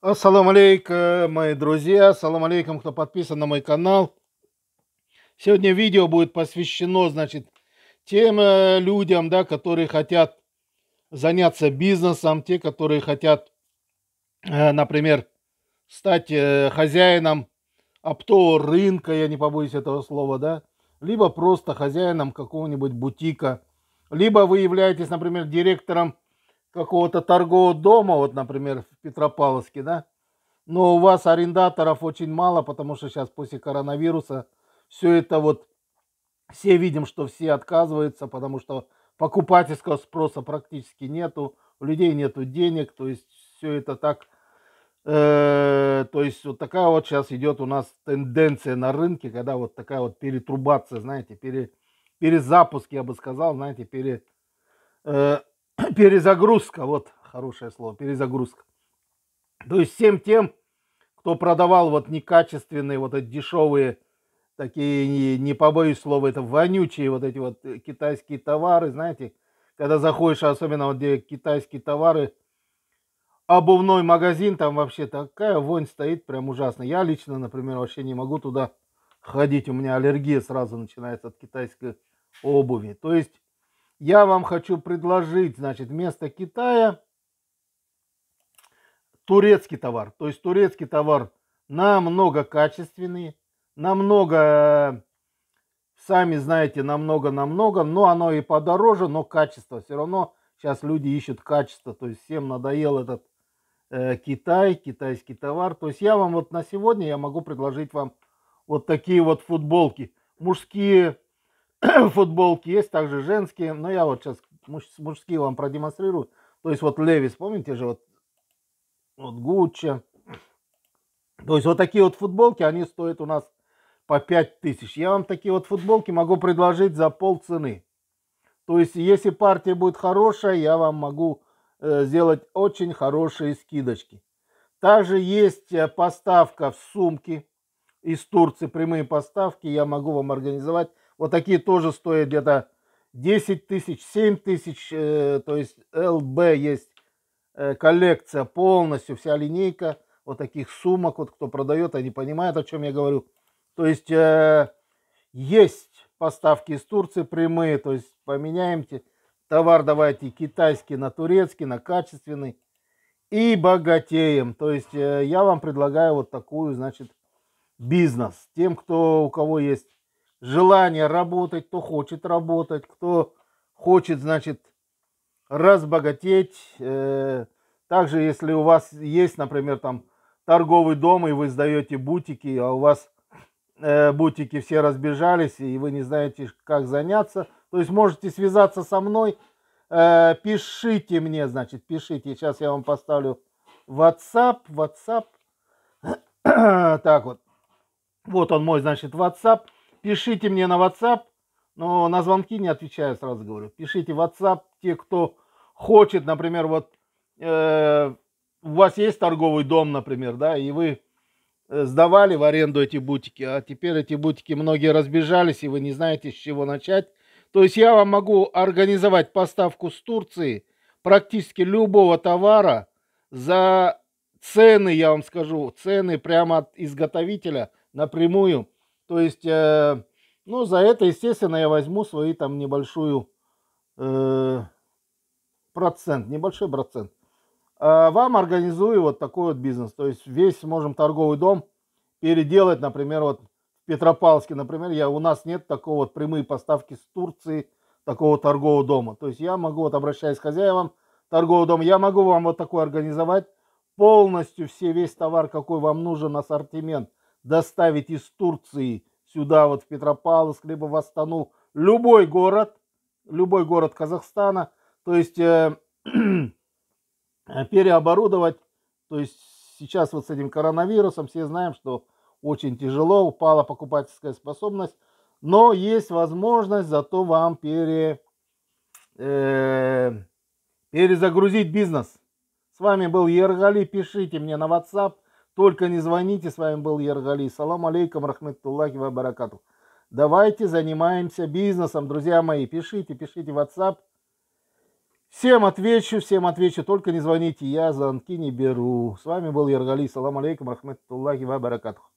Ассалам алейкум, мои друзья, ассалам алейкум, кто подписан на мой канал. Сегодня видео будет посвящено, значит, тем э, людям, да, которые хотят заняться бизнесом, те, которые хотят, э, например, стать э, хозяином оптового рынка, я не побоюсь этого слова, да, либо просто хозяином какого-нибудь бутика, либо вы являетесь, например, директором какого-то торгового дома, вот, например, в Петропавловске, да, но у вас арендаторов очень мало, потому что сейчас после коронавируса все это вот, все видим, что все отказываются, потому что покупательского спроса практически нету, у людей нету денег, то есть все это так, э, то есть вот такая вот сейчас идет у нас тенденция на рынке, когда вот такая вот перетрубация, знаете, пере, перезапуск, я бы сказал, знаете, пере, э, перезагрузка, вот хорошее слово, перезагрузка. То есть всем тем, кто продавал вот некачественные, вот эти дешевые, такие, не, не побоюсь слова, это вонючие вот эти вот э, китайские товары, знаете, когда заходишь, особенно вот где китайские товары, обувной магазин, там вообще такая вонь стоит, прям ужасно. Я лично, например, вообще не могу туда ходить, у меня аллергия сразу начинается от китайской обуви. То есть я вам хочу предложить, значит, вместо Китая турецкий товар. То есть турецкий товар намного качественный, намного, сами знаете, намного-намного, но оно и подороже, но качество. Все равно сейчас люди ищут качество, то есть всем надоел этот э, Китай, китайский товар. То есть я вам вот на сегодня, я могу предложить вам вот такие вот футболки. Мужские футболки есть, также женские. Но я вот сейчас муж мужские вам продемонстрирую. То есть вот Левис, помните же, вот, вот Гуччи. То есть вот такие вот футболки, они стоят у нас по 5 тысяч. Я вам такие вот футболки могу предложить за полцены. То есть если партия будет хорошая, я вам могу э, сделать очень хорошие скидочки. Также есть э, поставка в сумки из Турции, прямые поставки. Я могу вам организовать вот такие тоже стоят где-то 10 тысяч, 7 тысяч. Э, то есть ЛБ есть э, коллекция полностью, вся линейка вот таких сумок. Вот кто продает, они понимают, о чем я говорю. То есть э, есть поставки из Турции прямые. То есть поменяем товар, давайте китайский на турецкий, на качественный. И богатеем. То есть я вам предлагаю вот такую, значит, бизнес. Тем, кто, у кого есть желание работать, кто хочет работать, кто хочет, значит, разбогатеть. Э, также, если у вас есть, например, там торговый дом, и вы сдаете бутики, а у вас э, бутики все разбежались, и вы не знаете, как заняться, то есть можете связаться со мной, э, пишите мне, значит, пишите. Сейчас я вам поставлю WhatsApp, WhatsApp. так вот. Вот он мой, значит, WhatsApp Пишите мне на WhatsApp, но на звонки не отвечаю, сразу говорю. Пишите WhatsApp те, кто хочет, например, вот э, у вас есть торговый дом, например, да, и вы э, сдавали в аренду эти бутики, а теперь эти бутики многие разбежались, и вы не знаете, с чего начать. То есть я вам могу организовать поставку с Турции практически любого товара за цены, я вам скажу, цены прямо от изготовителя напрямую – то есть, э, ну, за это, естественно, я возьму свои там небольшую э, процент, небольшой процент. А вам организую вот такой вот бизнес. То есть весь, можем, торговый дом переделать, например, вот в Петропавловске, например, я, у нас нет такого вот прямые поставки с Турции, такого торгового дома. То есть я могу, вот обращаясь к хозяевам торгового дома, я могу вам вот такой организовать полностью все, весь товар, какой вам нужен, ассортимент доставить из Турции сюда, вот в Петропавловск, либо в Астану, любой город, любой город Казахстана, то есть э, переоборудовать, то есть сейчас вот с этим коронавирусом все знаем, что очень тяжело, упала покупательская способность, но есть возможность зато вам пере, э, перезагрузить бизнес. С вами был Ергали, пишите мне на WhatsApp только не звоните, с вами был Яргали. Салам алейкум, рахматтуллахи ва баракату. Давайте занимаемся бизнесом, друзья мои. Пишите, пишите в WhatsApp. Всем отвечу, всем отвечу, только не звоните, я звонки не беру. С вами был Яргали, салам алейкум, рахматтуллахи ва баракатух.